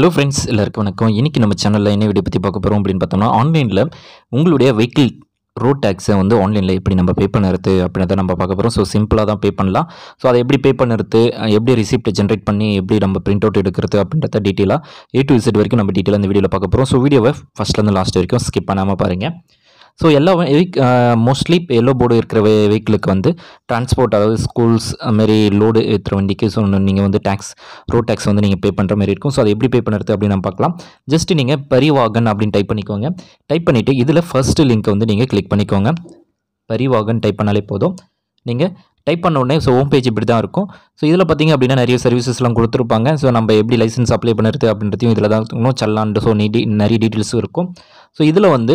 hello friends எல்லாருக்கும் வணக்கம் இன்றைக்கி நம்ம சேனலில் என்ன வீடியோ பற்றி பார்க்க போகிறோம் அப்படின்னு பார்த்தோம்னா ஆன்லைனில் உங்களுடைய வெஹிக்கிள் ரோட் டேக்ஸை வந்து ஆன்லைனில் எப்படி நம்ம பே பண்ணுறது அப்படின்றத நம்ம பார்க்க போகிறோம் ஸோ சிம்பிளாக தான் பே பண்ணலாம் ஸோ அதை எப்படி பே பண்ணுறது எப்படி ரிசிப்ட்டை ஜென்ரேட் பண்ணி எப்படி நம்ம பிரிண்ட் அவுட் எடுக்கிறது அப்படின்றத டீட்டெயிலாக ஏ டு இசட் வரைக்கும் நம்ம டீட்டெயிலாக இந்த வீடியோவில் பார்க்க போகிறோம் ஸோ வீடியோவை ஃபஸ்ட்லேருந்து லாஸ்ட் வரைக்கும் ஸ்கிப் பண்ணாமல் பாருங்கள் ஸோ எல்லா வீக் மோஸ்ட்லி இப்போ எல்லோ போர்டு இருக்கிற வெ வெஹிக்கிளுக்கு வந்து டிரான்ஸ்போர்ட் அதாவது ஸ்கூல்ஸ் அதுமாரி லோடு ஏற்றுற வண்டிக்கு ஸோ நீங்கள் வந்து டேக்ஸ் ரோட் டேக்ஸ் வந்து நீங்கள் பே பண்ணுற மாதிரி இருக்கும் ஸோ அதை எப்படி பே பண்ணுறது அப்படின்னு நம்ம பார்க்கலாம் ஜஸ்ட் நீங்கள் பரிவாகன் அப்படின்னு டைப் பண்ணிக்கோங்க டைப் பண்ணிவிட்டு இதில் ஃபஸ்ட்டு லிங்க்கை வந்து நீங்கள் கிளிக் பண்ணிக்கோங்க பரிவாகன் டைப் பண்ணாலே போதும் நீங்கள் டைப் பண்ண உடனே ஸோ ஹோம் பேஜ் இப்படி தான் இருக்கும் ஸோ இதில் பார்த்திங்க அப்படின்னா நிறைய சர்வீசஸ்லாம் கொடுத்துருப்பாங்க ஸோ நம்ம எப்படி லைசன்ஸ் அப்ளை பண்ணுறது அப்படின்றதையும் இதில் தான் இருக்கணும் சல்லாண்டு ஸோ நீ நிறைய டீட்டெயில்ஸும் இருக்கும் ஸோ இதில் வந்து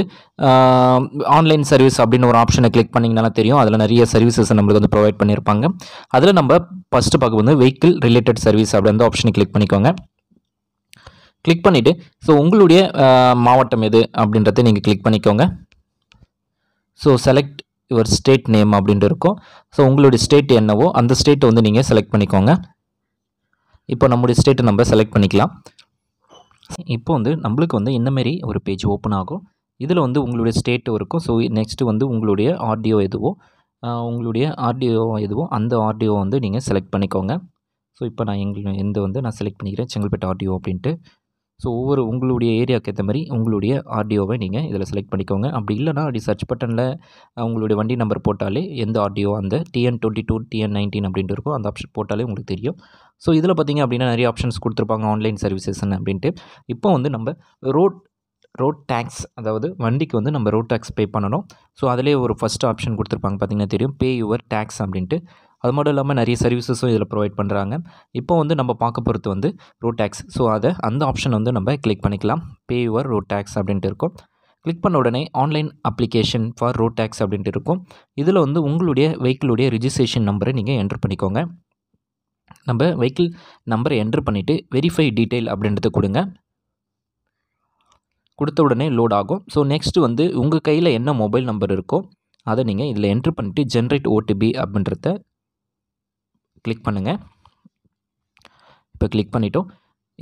ஆன்லைன் சர்வீஸ் அப்படின்னு ஒரு ஆப்ஷனை கிளிக் பண்ணிங்கன்னா தெரியும் அதில் நிறைய சர்வீசஸ் நம்மளுக்கு வந்து ப்ரொவைட் பண்ணியிருப்பாங்க அதில் நம்ம ஃபஸ்ட்டு பார்க்க வந்து வெஹிக்கிள் ரிலேட்டட் சர்வீஸ் வந்து ஆப்ஷனை கிளிக் பண்ணிக்கோங்க கிளிக் பண்ணிவிட்டு ஸோ உங்களுடைய மாவட்டம் எது அப்படின்றத நீங்கள் கிளிக் பண்ணிக்கோங்க so select your state name அப்படின்ட்டு இருக்கும் ஸோ உங்களுடைய ஸ்டேட் என்னவோ அந்த ஸ்டேட்டை வந்து நீங்கள் செலக்ட் பண்ணிக்கோங்க இப்போ நம்முடைய ஸ்டேட்டை நம்ம செலக்ட் பண்ணிக்கலாம் இப்போ வந்து நம்மளுக்கு வந்து இந்தமாரி ஒரு பேஜ் ஓப்பன் ஆகும் இதில் வந்து உங்களுடைய ஸ்டேட்டும் இருக்கும் ஸோ நெக்ஸ்ட்டு வந்து உங்களுடைய ஆர்டியோ எதுவோ உங்களுடைய ஆர்டிஓ எதுவோ அந்த ஆர்டிஓ வந்து நீங்கள் செலக்ட் பண்ணிக்கோங்க ஸோ இப்போ நான் எங்கள் எந்த வந்து நான் செலக்ட் பண்ணிக்கிறேன் செங்கல்பேட்டை ஆர்டியோ அப்படின்ட்டு ஸோ ஒவ்வொரு உங்களுடைய ஏரியாவுக்கு ஏற்ற மாதிரி உங்களுடைய ஆடியோவை நீங்கள் இதில் செலக்ட் பண்ணிக்கோங்க அப்படி இல்லைனா அப்படி சர்ச் பட்டனில் உங்களுடைய வண்டி நம்பர் போட்டாலே எந்த ஆடியோ அந்த TN twenty two TN nineteen அப்படின்ட்டு இருக்கும் அந்த ஆப்ஷன் போட்டாலே உங்களுக்கு தெரியும் ஸோ இதில் பார்த்திங்க அப்படின்னா நிறைய ஆப்ஷன்ஸ் கொடுத்துருப்பாங்க ஆன்லைன் சர்வீசஸ்ன்னு அப்படின்ட்டு இப்போ வந்து நம்ம ரோட் ரோட் டேக்ஸ் அதாவது வண்டிக்கு வந்து நம்ம ரோட் டேக்ஸ் பே பண்ணணும் ஸோ அதிலே ஒரு ஃபஸ்ட் ஆப்ஷன் கொடுத்துருப்பாங்க பார்த்திங்கன்னா தெரியும் பே யுவர் டேக்ஸ் அப்படின்ட்டு அது மட்டும் இல்லாமல் நிறைய சர்வீசஸும் இதில் ப்ரொவைட் பண்ணுறாங்க இப்போ வந்து நம்ம பார்க்க பொறுத்து வந்து ரோட் டேக்ஸ் ஸோ அதை அந்த ஆப்ஷன் வந்து நம்ம கிளிக் பண்ணிக்கலாம் பே யுவர் ரோட் டேக்ஸ் அப்படின்ட்டு இருக்கும் கிளிக் பண்ண உடனே online application for road tax அப்படின்ட்டு இருக்கும் இதில் வந்து உங்களுடைய வெஹிக்கிளுடைய ரிஜிஸ்ட்ரேஷன் நம்பரை நீங்கள் என்ட்ரு பண்ணிக்கோங்க நம்ம வெஹிக்கிள் நம்பரை என்ட்ரு பண்ணிவிட்டு வெரிஃபை டீட்டெயில் அப்படின்றத கொடுங்க கொடுத்த உடனே லோட் ஆகும் ஸோ நெக்ஸ்ட்டு வந்து உங்கள் கையில் என்ன மொபைல் நம்பர் இருக்கோ அதை நீங்கள் இதில் என்ட்ரு பண்ணிவிட்டு ஜென்ரேட் ஓடிபி அப்படின்றத கிளிக் பண்ணுங்கள் இப்போ கிளிக் பண்ணிட்டோம்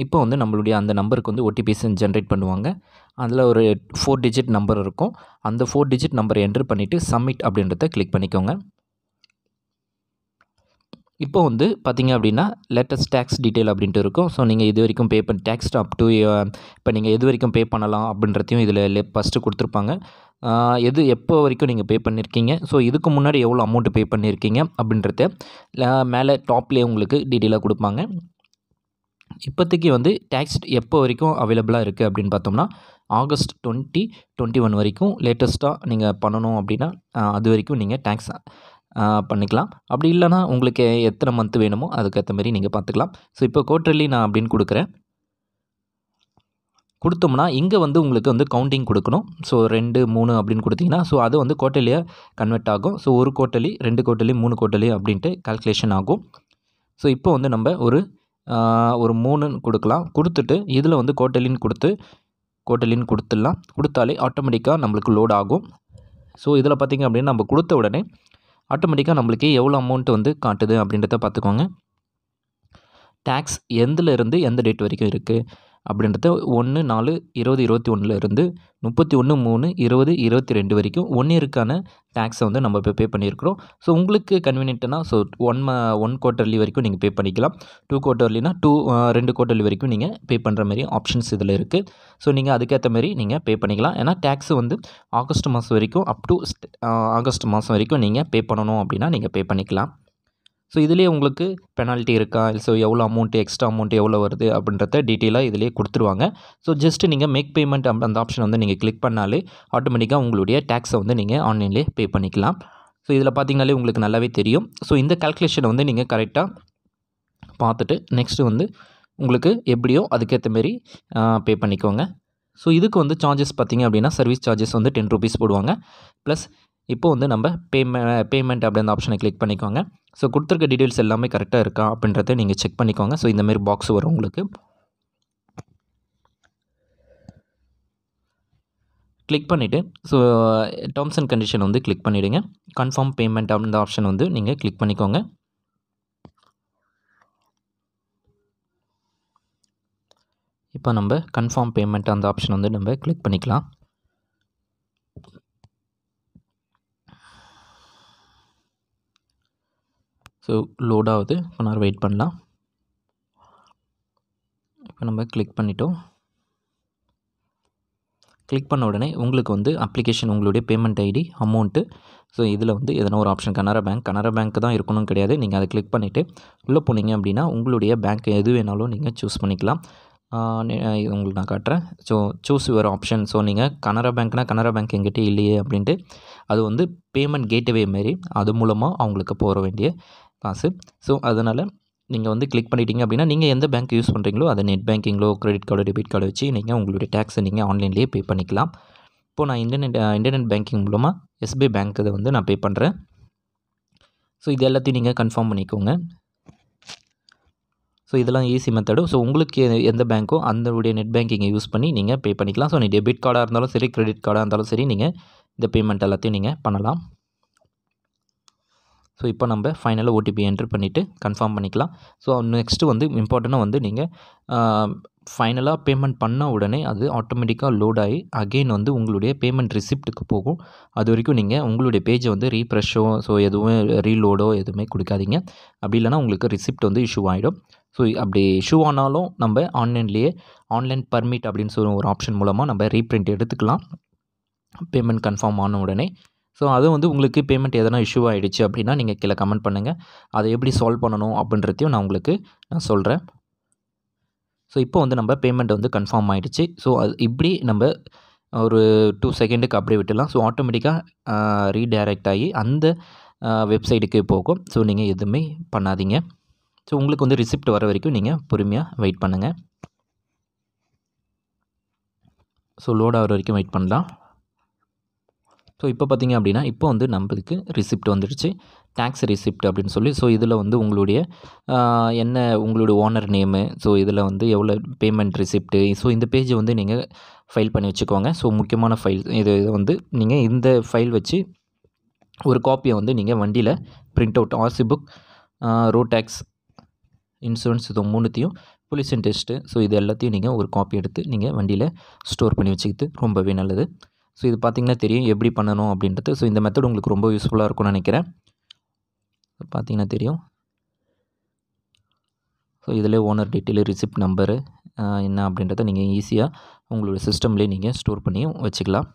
இப்போ வந்து நம்மளுடைய அந்த நம்பருக்கு வந்து ஓடிபிஸ் ஜென்ரேட் பண்ணுவாங்க அதில் ஒரு ஃபோர் டிஜிட் நம்பர் இருக்கும் அந்த ஃபோர் டிஜிட் நம்பரை என்ட்ரு பண்ணிவிட்டு சப்மிட் அப்படின்றத கிளிக் பண்ணிக்கோங்க இப்போ வந்து பார்த்திங்க அப்படின்னா லேட்டஸ்ட் டேக்ஸ் டீட்டெயில் அப்படின்ட்டு இருக்கும் ஸோ நீங்கள் இது வரைக்கும் பே பண்ண டேக்ஸ் அப் டு இப்போ நீங்கள் எது வரைக்கும் பே பண்ணலாம் அப்படின்றதையும் இதில் ஃபஸ்ட்டு கொடுத்துருப்பாங்க எது எப்போ வரைக்கும் நீங்கள் பே பண்ணியிருக்கீங்க ஸோ இதுக்கு முன்னாடி எவ்வளோ அமௌண்ட்டு பே பண்ணியிருக்கீங்க அப்படின்றத மேலே டாப்லேயே உங்களுக்கு டீட்டெயிலாக கொடுப்பாங்க இப்போதைக்கு வந்து டேக்ஸ் எப்போ வரைக்கும் அவைலபிளாக இருக்குது அப்படின்னு பார்த்தோம்னா ஆகஸ்ட் டுவெண்ட்டி டுவெண்ட்டி ஒன் வரைக்கும் லேட்டஸ்ட்டாக நீங்கள் பண்ணணும் அப்படின்னா அது வரைக்கும் நீங்கள் டேக்ஸ் பண்ணிக்கலாம் அப்படி இல்லைனா உங்களுக்கு எத்தனை மந்த் வேணுமோ அதுக்கேற்ற மாதிரி நீங்கள் பார்த்துக்கலாம் ஸோ இப்போ கோட்டர்லி நான் அப்படின்னு கொடுக்குறேன் கொடுத்தோம்னா இங்கே வந்து உங்களுக்கு வந்து கவுண்டிங் கொடுக்கணும் ஸோ ரெண்டு மூணு அப்படின்னு கொடுத்தீங்கன்னா ஸோ அது வந்து கோட்டலியாக கன்வெர்ட் ஆகும் ஸோ ஒரு கோட்டலி ரெண்டு கோட்டலி மூணு கோட்டலி அப்படின்ட்டு கால்குலேஷன் ஆகும் ஸோ இப்போ வந்து நம்ம ஒரு ஒரு மூணுன்னு கொடுக்கலாம் கொடுத்துட்டு இதில் வந்து கோட்டலின்னு கொடுத்து கோட்டலின்னு கொடுத்துடலாம் கொடுத்தாலே ஆட்டோமேட்டிக்காக நம்மளுக்கு லோட் ஆகும் ஸோ இதில் பார்த்திங்க அப்படின்னா நம்ம கொடுத்த உடனே ஆட்டோமேட்டிக்காக நம்மளுக்கு எவ்வளோ அமௌண்ட் வந்து காட்டுது அப்படின்றத பார்த்துக்கோங்க டேக்ஸ் எந்தில் இருந்து எந்த டேட் வரைக்கும் இருக்குது அப்படின்றத ஒன்று நாலு இருபது இருபத்தி ஒன்றில் இருந்து முப்பத்தி ஒன்று மூணு இருபது இருபத்தி ரெண்டு வரைக்கும் ஒன் இயருக்கான டேக்ஸை வந்து நம்ம இப்போ பே பண்ணியிருக்கிறோம் ஸோ உங்களுக்கு கன்வீனியன்ட்னா ஸோ ஒன் ம ஒன் குவார்ட்டர்லி வரைக்கும் நீங்கள் பே பண்ணிக்கலாம் டூ குவார்ட்டர்லினா டூ ரெண்டு குவார்ட்டர்லி வரைக்கும் நீங்கள் பே பண்ணுற மாதிரி ஆப்ஷன்ஸ் இதில் இருக்குது ஸோ நீங்கள் அதுக்கேற்ற மாதிரி நீங்கள் பே பண்ணிக்கலாம் ஏன்னா டேக்ஸ் வந்து ஆகஸ்ட் மாதம் வரைக்கும் அப் டு ஆகஸ்ட் மாதம் வரைக்கும் நீங்கள் பே பண்ணணும் அப்படின்னா நீங்கள் பே பண்ணிக்கலாம் ஸோ இதுலேயே உங்களுக்கு பெனால்ட்டி இருக்கா ஸோ எவ்வளோ அமௌண்ட்டு எக்ஸ்ட்ரா அமௌண்ட் எவ்வளோ வருது அப்படின்றத டீட்டெயிலாக இதிலேயே கொடுத்துருவாங்க ஸோ ஜஸ்ட் நீங்கள் மேக் பேமெண்ட் அந்த ஆப்ஷன் வந்து நீங்கள் கிளிக் பண்ணாலே ஆட்டோமேட்டிக்காக உங்களுடைய டேக்ஸை வந்து நீங்கள் ஆன்லைன்லேயே பே பண்ணிக்கலாம் ஸோ இதில் பார்த்தீங்கனாலே உங்களுக்கு நல்லாவே தெரியும் ஸோ இந்த கல்குலேஷனை வந்து நீங்கள் கரெக்டாக பார்த்துட்டு நெக்ஸ்ட்டு வந்து உங்களுக்கு எப்படியோ அதுக்கேற்ற மாரி பே பண்ணிக்கோங்க ஸோ இதுக்கு வந்து சார்ஜஸ் பார்த்திங்க அப்படின்னா சர்வீஸ் சார்ஜஸ் வந்து டென் ருபீஸ் போடுவாங்க ப்ளஸ் இப்போ வந்து நம்ம பேமெண்ட் பேமெண்ட் அப்படின்ற ஆப்ஷனை கிளிக் பண்ணிக்கோங்க ஸோ கொடுத்துருக்க டீட்டெயில்ஸ் எல்லாமே கரெக்டாக இருக்கா அப்படின்றத நீங்கள் செக் பண்ணிக்கோங்க ஸோ இந்தமாரி பாக்ஸ் வரும் உங்களுக்கு கிளிக் பண்ணிவிட்டு ஸோ டேர்ம்ஸ் அண்ட் கண்டிஷன் வந்து கிளிக் பண்ணிவிடுங்க கன்ஃபார்ம் பேமெண்ட் அந்த ஆப்ஷன் வந்து நீங்கள் கிளிக் பண்ணிக்கோங்க இப்போ நம்ம கன்ஃபார்ம் பேமெண்ட் அந்த ஆப்ஷன் வந்து நம்ம கிளிக் பண்ணிக்கலாம் ஸோ லோடாவது இப்போ நான் வெயிட் பண்ணலாம் இப்போ நம்ம கிளிக் பண்ணிட்டோம் கிளிக் பண்ண உடனே உங்களுக்கு வந்து அப்ளிகேஷன் உங்களுடைய பேமெண்ட் ஐடி அமௌண்ட்டு ஸோ இதில் வந்து எதனா ஒரு option Canara bank Canara bank தான் இருக்கணும் கிடையாது நீங்கள் அதை கிளிக் பண்ணிவிட்டு உள்ளே போனீங்க அப்படின்னா உங்களுடைய பேங்க் எது வேணாலும் நீங்கள் சூஸ் பண்ணிக்கலாம் உங்களுக்கு நான் காட்டுறேன் so choose your option so நீங்கள் கனரா பேங்க்னால் கனரா பேங்க் எங்கிட்ட இல்லையே அப்படின்ட்டு அது வந்து பேமெண்ட் கேட்வே மாரி அது மூலமாக அவங்களுக்கு போக வேண்டிய காசு ஸோ அதனால் நீங்கள் வந்து கிளிக் பண்ணிட்டீங்க அப்படின்னா நீங்கள் எந்த பேங்க் யூஸ் பண்ணுறீங்களோ அதை நெட் பேங்கிங்களோ கிரெடிட் கார்டு டெபிட் கார்டு வச்சு நீங்கள் உங்களுடைய டேக்ஸை நீங்கள் ஆன்லைன்லேயே பே பண்ணிக்கலாம் இப்போது நான் இன்டர்நெட் இன்டர்நெட் பேங்கிங் மூலமாக எஸ்பிஐ பேங்க் இதை வந்து நான் பே பண்ணுறேன் ஸோ இது எல்லாத்தையும் நீங்கள் கன்ஃபார்ம் பண்ணிக்கோங்க ஸோ இதெல்லாம் ஈஸி மெத்தடு ஸோ உங்களுக்கு எந்த பேங்க்கோ அந்தவுடைய நெட் பேங்கிங்கை யூஸ் பண்ணி நீங்கள் பே பண்ணிக்கலாம் ஸோ நீ டெபிட் கார்டாக இருந்தாலும் சரி கிரெடிட் கார்டாக இருந்தாலும் சரி நீங்கள் இந்த பேமெண்ட் எல்லாத்தையும் நீங்கள் பண்ணலாம் ஸோ இப்போ நம்ம ஃபைனலாக ஓடிபி என்ட்ரு பண்ணிவிட்டு கன்ஃபார்ம் பண்ணிக்கலாம் ஸோ நெக்ஸ்ட்டு வந்து இம்பார்ட்டனாக வந்து நீங்கள் ஃபைனலாக பேமெண்ட் பண்ண உடனே அது ஆட்டோமேட்டிக்காக லோட் ஆகி அகெயின் வந்து உங்களுடைய பேமெண்ட் ரிசிப்ட்டுக்கு போகும் அது வரைக்கும் நீங்கள் உங்களுடைய பேஜை வந்து ரீப்ரெஷ்ஷோ ஸோ எதுவும் ரீலோடோ எதுவுமே கொடுக்காதீங்க அப்படி இல்லைனா உங்களுக்கு ரிசிப்ட் வந்து இஷ்யூ ஆகிடும் ஸோ அப்படி இஷ்யூ ஆனாலும் நம்ம ஆன்லைன்லேயே ஆன்லைன் பர்மிட் அப்படின்னு சொல்லி ஒரு ஆப்ஷன் மூலமாக நம்ம ரீப்ரிண்ட் எடுத்துக்கலாம் பேமெண்ட் கன்ஃபார்ம் ஆன உடனே ஸோ அதுவும் வந்து உங்களுக்கு பேமெண்ட் எதனா இஷ்யூ ஆகிடுச்சு அப்படின்னா நீங்கள் கீழே கமெண்ட் பண்ணுங்கள் அதை எப்படி சால்வ் பண்ணணும் அப்படின்றதையும் நான் உங்களுக்கு நான் சொல்கிறேன் ஸோ இப்போ வந்து நம்ம பேமெண்ட் வந்து கன்ஃபார்ம் ஆகிடுச்சு ஸோ அது இப்படி நம்ம ஒரு டூ செகண்டுக்கு அப்படியே விட்டுலாம் ஸோ ஆட்டோமேட்டிக்காக ரீடைரக்ட் ஆகி அந்த வெப்சைட்டுக்கு போகும் ஸோ நீங்கள் எதுவுமே பண்ணாதீங்க ஸோ உங்களுக்கு வந்து ரிசிப்ட் வர வரைக்கும் நீங்கள் பொறுமையாக வெயிட் பண்ணுங்கள் ஸோ லோட் ஆகிற வரைக்கும் வெயிட் பண்ணலாம் ஸோ இப்போ பார்த்திங்க அப்படின்னா இப்போ வந்து நம்மளுக்கு ரிசிப்ட் வந்துடுச்சு டேக்ஸ் ரிசிப்ட் அப்படின்னு சொல்லி ஸோ இதில் வந்து உங்களுடைய என்ன உங்களுடைய ஓனர் நேமு ஸோ இதில் வந்து எவ்வளோ பேமெண்ட் ரிசிப்ட்டு ஸோ இந்த பேஜை வந்து நீங்கள் ஃபைல் பண்ணி வச்சுக்கோங்க ஸோ முக்கியமான ஃபைல் இது இதை வந்து நீங்கள் இந்த ஃபைல் வச்சு ஒரு காப்பியை வந்து நீங்கள் வண்டியில் print out RC book road tax insurance இது மூணுத்தையும் பொலியூஷன் டெஸ்ட்டு ஸோ இது எல்லாத்தையும் நீங்கள் ஒரு காப்பி எடுத்து நீங்கள் வண்டியில் ஸ்டோர் பண்ணி வச்சுக்கிட்டு ரொம்பவே நல்லது ஸோ இது பார்த்திங்கன்னா தெரியும் எப்படி பண்ணணும் அப்படின்றது ஸோ இந்த மெத்தட் உங்களுக்கு ரொம்ப யூஸ்ஃபுல்லாக இருக்கும்னு நினைக்கிறேன் பார்த்திங்கன்னா தெரியும் ஸோ இதில் ஓனர் டீட்டெயில் ரிசிப்ட் நம்பரு என்ன அப்படின்றத நீங்கள் ஈஸியாக உங்களோட சிஸ்டம்லேயே நீங்கள் ஸ்டோர் பண்ணி வச்சுக்கலாம்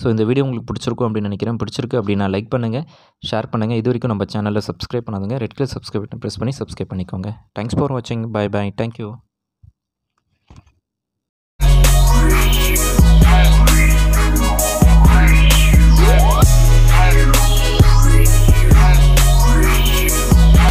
ஸோ இந்த வீடியோ உங்களுக்கு பிடிச்சிருக்கும் அப்படின்னு நினைக்கிறேன் பிடிச்சிருக்கு அப்படின்னா லைக் பண்ணுங்கள் ஷேர் பண்ணுங்கள் இது வரைக்கும் நம்ம சேனலில் சப்ஸ்கிரைப் பண்ணாதுங்க red colour subscribe button press பண்ணி சப்ஸ்கிரைப் பண்ணிக்கோங்க தேங்க்ஸ் ஃபார் வாட்சிங் பாய் பாய் தேங்க்யூ